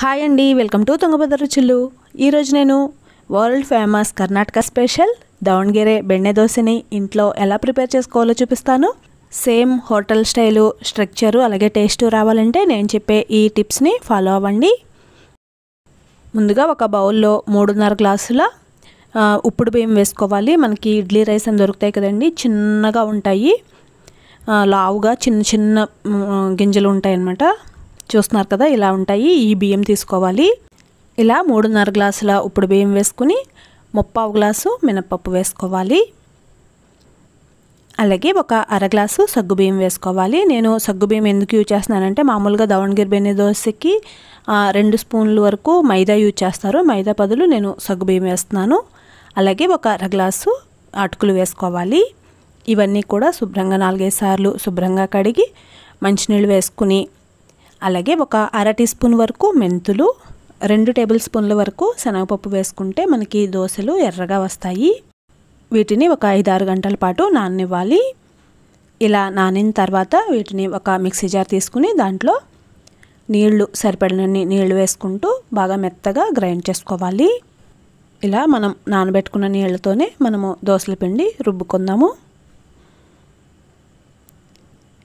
hi అండి welcome to Tungabhadra రుచులు ఈరోజు నేను world famous Karnataka special Davanagere బెండె దోశని ఇంట్లో ఎలా ప్రిపేర్ చేసుకోవాలో చూపిస్తాను సేమ్ హోటల్ స్టైలు స్ట్రక్చరు అలాగే టేస్ట్ రావాలంటే నేను చెప్పే ఈ టిప్స్ని ఫాలో అవ్వండి ముందుగా ఒక బౌల్లో మూడున్నర గ్లాసుల ఉప్పుడు బియ్యం వేసుకోవాలి మనకి ఇడ్లీ రైస్ అని దొరుకుతాయి కదండి చిన్నగా ఉంటాయి లావుగా చిన్న చిన్న గింజలు ఉంటాయన్నమాట చూస్తున్నారు కదా ఇలా ఉంటాయి ఈ బియ్యం తీసుకోవాలి ఇలా మూడున్నర గ్లాసుల ఉప్పుడు బియ్యం వేసుకుని ముప్పావు గ్లాసు మినప్పప్పు వేసుకోవాలి అలాగే ఒక అర గ్లాసు సగ్గుబియ్యం వేసుకోవాలి నేను సగ్గుబియ్యం ఎందుకు యూజ్ చేస్తున్నానంటే మామూలుగా దవణగిరి బెన్నె దోశకి రెండు స్పూన్ల వరకు మైదా యూజ్ చేస్తారు మైదా బదులు నేను సగ్గుబియ్యం వేస్తున్నాను అలాగే ఒక అర గ్లాసు అటుకులు వేసుకోవాలి ఇవన్నీ కూడా శుభ్రంగా నాలుగైదు సార్లు శుభ్రంగా కడిగి మంచినీళ్ళు వేసుకుని అలాగే ఒక అర టీ స్పూన్ వరకు మెంతులు రెండు టేబుల్ స్పూన్ల వరకు శనగపప్పు వేసుకుంటే మనకి దోశలు ఎర్రగా వస్తాయి వీటిని ఒక ఐదారు గంటల పాటు నాననివ్వాలి ఇలా నానిన తర్వాత వీటిని ఒక మిక్సీ జార్ తీసుకుని దాంట్లో నీళ్లు సరిపడినన్ని నీళ్లు వేసుకుంటూ బాగా మెత్తగా గ్రైండ్ చేసుకోవాలి ఇలా మనం నానబెట్టుకున్న నీళ్ళతోనే మనము దోశల పిండి రుబ్బుకుందాము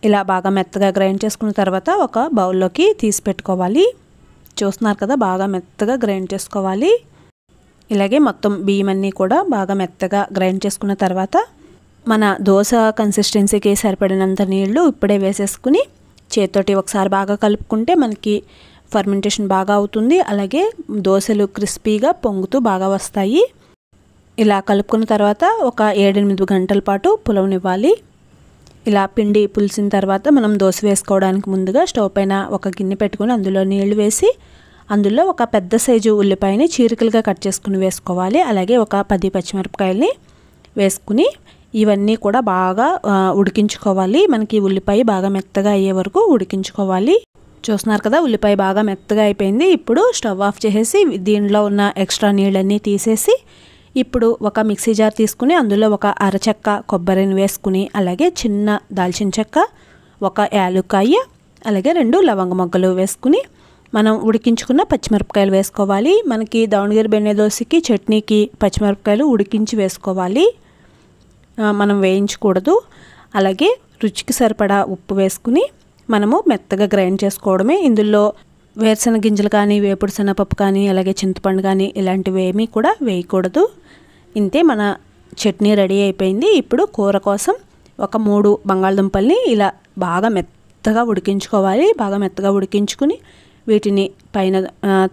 ఇలా బాగా మెత్తగా గ్రైండ్ చేసుకున్న తర్వాత ఒక బౌల్లోకి తీసి పెట్టుకోవాలి చూస్తున్నారు కదా బాగా మెత్తగా గ్రైండ్ చేసుకోవాలి ఇలాగే మొత్తం బియ్యం అన్నీ కూడా బాగా మెత్తగా గ్రైండ్ చేసుకున్న తర్వాత మన దోశ కన్సిస్టెన్సీకి సరిపడినంత నీళ్లు ఇప్పుడే వేసేసుకుని చేతితోటి ఒకసారి బాగా కలుపుకుంటే మనకి ఫర్మెంటేషన్ బాగా అవుతుంది అలాగే దోశలు క్రిస్పీగా పొంగుతూ బాగా వస్తాయి ఇలా కలుపుకున్న తర్వాత ఒక ఏడెనిమిది గంటల పాటు పులవనివ్వాలి ఇలా పిండి పులిసిన తర్వాత మనం దోశ వేసుకోవడానికి ముందుగా స్టవ్ పైన ఒక గిన్నె పెట్టుకుని అందులో నీళ్లు వేసి అందులో ఒక పెద్ద సైజు ఉల్లిపాయని చీరికలుగా కట్ చేసుకుని వేసుకోవాలి అలాగే ఒక పది పచ్చిమిరపకాయల్ని వేసుకుని ఇవన్నీ కూడా బాగా ఉడికించుకోవాలి మనకి ఉల్లిపాయ బాగా మెత్తగా అయ్యే వరకు ఉడికించుకోవాలి చూస్తున్నారు కదా ఉల్లిపాయ బాగా మెత్తగా అయిపోయింది ఇప్పుడు స్టవ్ ఆఫ్ చేసేసి దీనిలో ఉన్న ఎక్స్ట్రా నీళ్ళన్నీ తీసేసి ఇప్పుడు ఒక మిక్సీ జార్ తీసుకుని అందులో ఒక అరచెక్క కొబ్బరిని వేసుకుని అలాగే చిన్న దాల్చిన చెక్క ఒక యాలుకాయ అలాగే రెండు లవంగ మొగ్గలు వేసుకుని మనం ఉడికించుకున్న పచ్చిమిరపకాయలు వేసుకోవాలి మనకి దావణగిరి బెన్నె దోశకి చట్నీకి పచ్చిమిరపకాయలు ఉడికించి వేసుకోవాలి మనం వేయించకూడదు అలాగే రుచికి సరిపడా ఉప్పు వేసుకుని మనము మెత్తగా గ్రైండ్ చేసుకోవడమే ఇందులో వేరుశెనగ గింజలు కానీ వేపుడు శనగపప్పు కానీ అలాగే చింతపండు కానీ ఇలాంటివి ఏమీ కూడా వేయకూడదు ఇంతే మన చట్నీ రెడీ అయిపోయింది ఇప్పుడు కూర కోసం ఒక మూడు బంగాళదుంపల్ని ఇలా బాగా మెత్తగా ఉడికించుకోవాలి బాగా మెత్తగా ఉడికించుకుని వీటిని పైన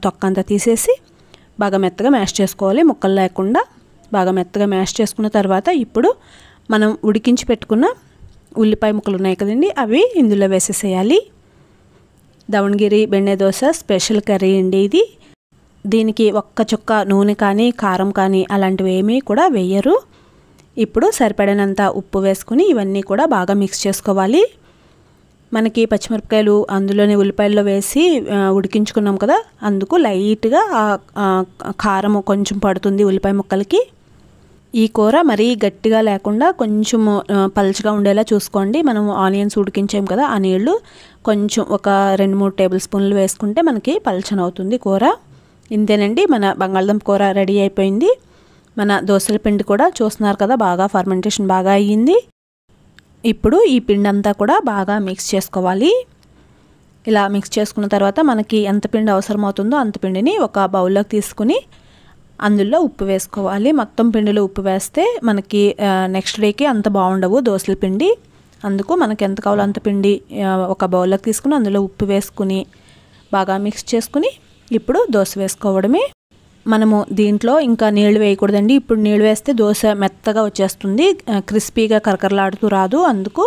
తొక్కంతా తీసేసి బాగా మెత్తగా మ్యాష్ చేసుకోవాలి ముక్కలు లేకుండా బాగా మెత్తగా మ్యాష్ చేసుకున్న తర్వాత ఇప్పుడు మనం ఉడికించి పెట్టుకున్న ఉల్లిపాయ ముక్కలు ఉన్నాయి కదండి అవి ఇందులో వేసేసేయాలి దవణగిరి బెండే దోశ స్పెషల్ కర్రీ అండి ఇది దీనికి ఒక్క చుక్క నూనె కానీ కారం కానీ అలాంటివి ఏమీ కూడా వేయరు ఇప్పుడు సరిపడినంత ఉప్పు వేసుకుని ఇవన్నీ కూడా బాగా మిక్స్ చేసుకోవాలి మనకి పచ్చిమిరపకాయలు అందులోనే ఉల్లిపాయల్లో వేసి ఉడికించుకున్నాం కదా అందుకు లైట్గా కారం కొంచెం పడుతుంది ఉల్లిపాయ ముక్కలకి ఈ కూర మరీ గట్టిగా లేకుండా కొంచెం పలుచగా ఉండేలా చూసుకోండి మనం ఆనియన్స్ ఉడికించాం కదా ఆ నీళ్లు కొంచెం ఒక రెండు మూడు టేబుల్ స్పూన్లు వేసుకుంటే మనకి పలచన అవుతుంది కూర ఇంతేనండి మన బంగాళదుంప కూర రెడీ అయిపోయింది మన దోశల పిండి కూడా చూస్తున్నారు కదా బాగా ఫర్మెంటేషన్ బాగా అయ్యింది ఇప్పుడు ఈ పిండి అంతా కూడా బాగా మిక్స్ చేసుకోవాలి ఇలా మిక్స్ చేసుకున్న తర్వాత మనకి ఎంత పిండి అవసరమవుతుందో అంత పిండిని ఒక బౌల్లోకి తీసుకుని అందులో ఉప్పు వేసుకోవాలి మొత్తం పిండిలో ఉప్పు వేస్తే మనకి నెక్స్ట్ డేకి అంత బాగుండవు దోశల పిండి అందుకు మనకి ఎంత కావాలో అంత పిండి ఒక బౌల్లోకి తీసుకుని అందులో ఉప్పు వేసుకుని బాగా మిక్స్ చేసుకుని ఇప్పుడు దోశ వేసుకోవడమే మనము దీంట్లో ఇంకా నీళ్లు వేయకూడదండి ఇప్పుడు నీళ్లు వేస్తే దోశ మెత్తగా వచ్చేస్తుంది క్రిస్పీగా కరకరలాడుతూ రాదు అందుకు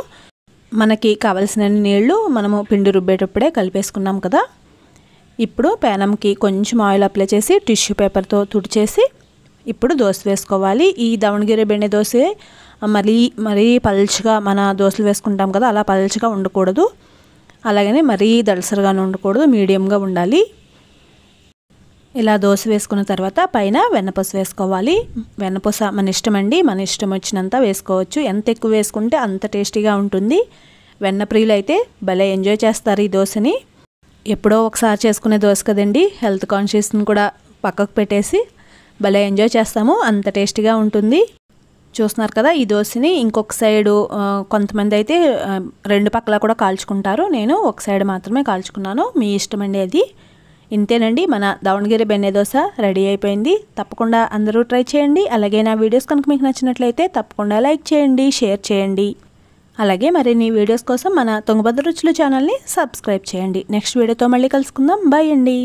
మనకి కావలసిన నీళ్లు మనము పిండి రుబ్బేటప్పుడే కలిపేసుకున్నాం కదా ఇప్పుడు పేనంకి కొంచెం ఆయిల్ అప్లై చేసి టిష్యూ పేపర్తో తుడిచేసి ఇప్పుడు దోశ వేసుకోవాలి ఈ దవణగిరి బెండి దోశ మరీ మరీ పల్చగా మన దోశలు వేసుకుంటాం కదా అలా పల్చగా ఉండకూడదు అలాగనే మరీ దళసరగానే ఉండకూడదు మీడియంగా ఉండాలి ఇలా దోశ వేసుకున్న తర్వాత పైన వెన్నపూస వేసుకోవాలి వెన్నపూస మన ఇష్టం అండి మన ఇష్టం వచ్చినంత వేసుకోవచ్చు ఎంత ఎక్కువ వేసుకుంటే అంత టేస్టీగా ఉంటుంది వెన్న ప్రియులు అయితే భలే ఎంజాయ్ చేస్తారు ఈ దోశని ఎప్పుడో ఒకసారి చేసుకునే దోశ కదండి హెల్త్ కాన్షియస్ని కూడా పక్కకు పెట్టేసి భలే ఎంజాయ్ చేస్తాము అంత టేస్టీగా ఉంటుంది చూస్తున్నారు కదా ఈ దోశని ఇంకొక సైడు కొంతమంది అయితే రెండు పక్కల కూడా కాల్చుకుంటారు నేను ఒక సైడ్ మాత్రమే కాల్చుకున్నాను మీ ఇష్టం అండి అది ఇంతేనండి మన దావణగిరి బెన్నె దోశ రెడీ అయిపోయింది తప్పకుండా అందరూ ట్రై చేయండి అలాగే నా వీడియోస్ కనుక మీకు నచ్చినట్లయితే తప్పకుండా లైక్ చేయండి షేర్ చేయండి అలాగే మరిన్ని వీడియోస్ కోసం మన తుంగభద్ర రుచులు ఛానల్ని సబ్స్క్రైబ్ చేయండి నెక్స్ట్ వీడియోతో మళ్ళీ కలుసుకుందాం బాయ్ అండి